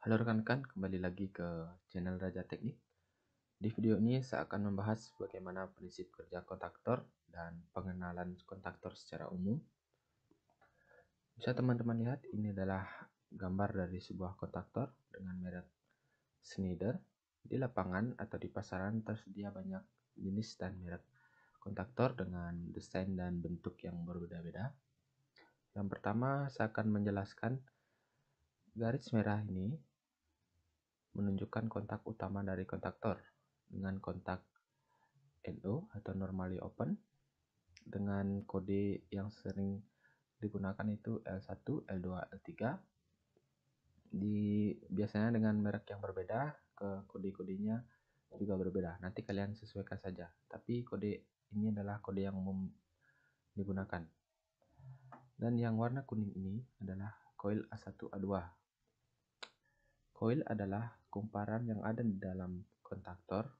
Halo rekan-rekan, kembali lagi ke channel Raja Teknik. Di video ini saya akan membahas bagaimana prinsip kerja kontaktor dan pengenalan kontaktor secara umum. Bisa teman-teman lihat, ini adalah gambar dari sebuah kontaktor dengan merek Schneider. Di lapangan atau di pasaran tersedia banyak jenis dan merek kontaktor dengan desain dan bentuk yang berbeda-beda. Yang pertama, saya akan menjelaskan Garis merah ini menunjukkan kontak utama dari kontaktor dengan kontak NO atau normally open dengan kode yang sering digunakan itu L1, L2, L3 di biasanya dengan merek yang berbeda ke kode-kodenya juga berbeda nanti kalian sesuaikan saja tapi kode ini adalah kode yang umum digunakan dan yang warna kuning ini adalah coil A1 A2 Coil adalah kumparan yang ada di dalam kontaktor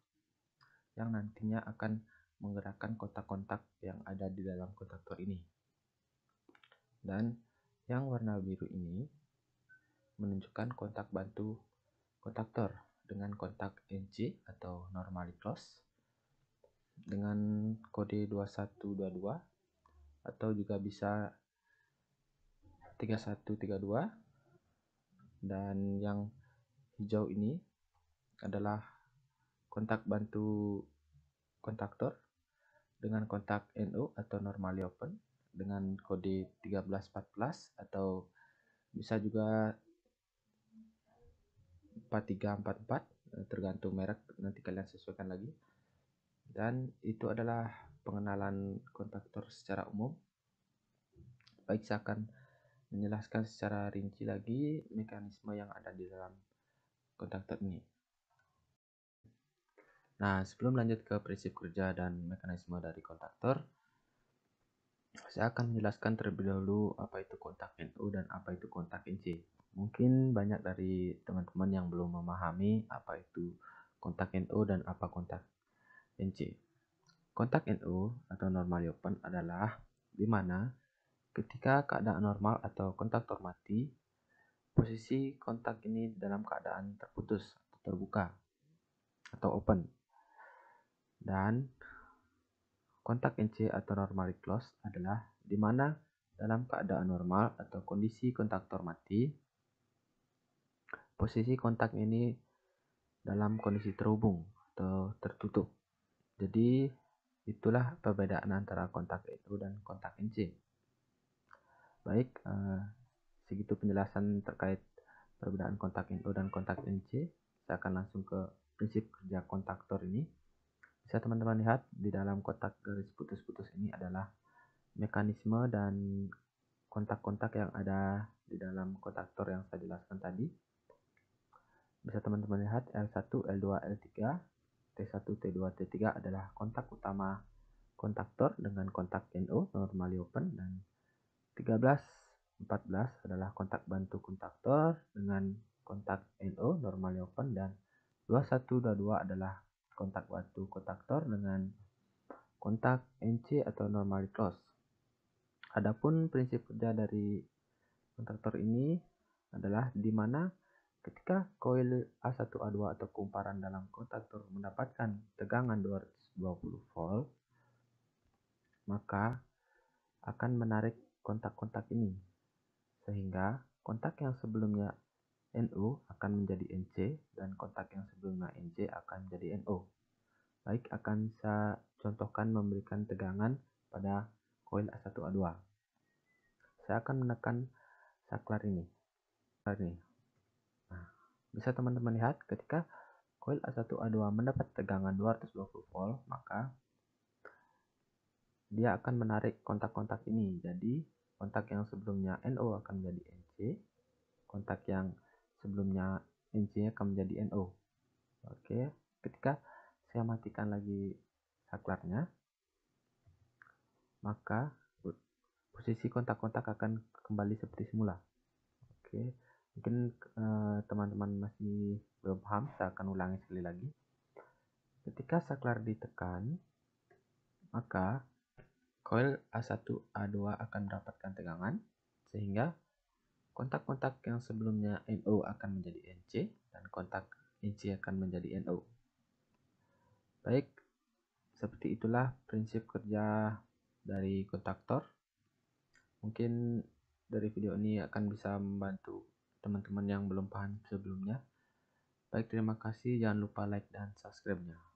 yang nantinya akan menggerakkan kotak kontak yang ada di dalam kontaktor ini. Dan yang warna biru ini menunjukkan kontak bantu kontaktor dengan kontak NC atau normally close dengan kode 2122 atau juga bisa 3132 dan yang hijau ini adalah kontak bantu kontaktor dengan kontak NO atau normally open dengan kode 1314 atau bisa juga 4344 eh, tergantung merek nanti kalian sesuaikan lagi dan itu adalah pengenalan kontaktor secara umum baik saya akan menjelaskan secara rinci lagi mekanisme yang ada di dalam kontak ini. Nah, sebelum lanjut ke prinsip kerja dan mekanisme dari kontaktor, saya akan menjelaskan terlebih dahulu apa itu kontak NO dan apa itu kontak NC. Mungkin banyak dari teman-teman yang belum memahami apa itu kontak NO dan apa kontak NC. Kontak NO atau normal open adalah di mana ketika keadaan normal atau kontaktor mati, posisi kontak ini dalam keadaan terputus atau terbuka atau open. Dan kontak NC atau normally closed adalah di mana dalam keadaan normal atau kondisi kontaktor mati, posisi kontak ini dalam kondisi terhubung atau tertutup. Jadi, itulah perbedaan antara kontak itu dan kontak NC. Baik, eh, segitu penjelasan terkait perbedaan kontak NO dan kontak NC. Saya akan langsung ke prinsip kerja kontaktor ini. Bisa teman-teman lihat di dalam kotak garis putus-putus ini adalah mekanisme dan kontak-kontak yang ada di dalam kontaktor yang saya jelaskan tadi. Bisa teman-teman lihat L1, L2, L3, T1, T2, T3 adalah kontak utama kontaktor dengan kontak NO normally open dan 13 14 adalah kontak bantu kontaktor dengan kontak NO normal open dan 21 dan 2 adalah kontak bantu kontaktor dengan kontak NC atau normal close. Adapun prinsip kerja dari kontaktor ini adalah di mana ketika koil A1A2 atau kumparan dalam kontaktor mendapatkan tegangan 220 volt, maka akan menarik kontak-kontak ini sehingga kontak yang sebelumnya NU akan menjadi NC dan kontak yang sebelumnya NC akan menjadi NO. Baik akan saya contohkan memberikan tegangan pada koil A1A2. Saya akan menekan saklar ini. Saklar ini. Nah, bisa teman-teman lihat ketika koil A1A2 mendapat tegangan 220 volt, maka dia akan menarik kontak-kontak ini. Jadi Kontak yang sebelumnya NO akan menjadi NC. Kontak yang sebelumnya nc akan menjadi NO. Oke, ketika saya matikan lagi saklarnya, maka posisi kontak-kontak akan kembali seperti semula. Oke, mungkin eh, teman-teman eh, masih belum paham, saya akan ulangi sekali lagi. Ketika saklar ditekan, maka Koil A1-A2 akan mendapatkan tegangan, sehingga kontak-kontak yang sebelumnya NO akan menjadi NC, dan kontak NC akan menjadi NO. Baik, seperti itulah prinsip kerja dari kontaktor. Mungkin dari video ini akan bisa membantu teman-teman yang belum paham sebelumnya. Baik, terima kasih. Jangan lupa like dan subscribe-nya.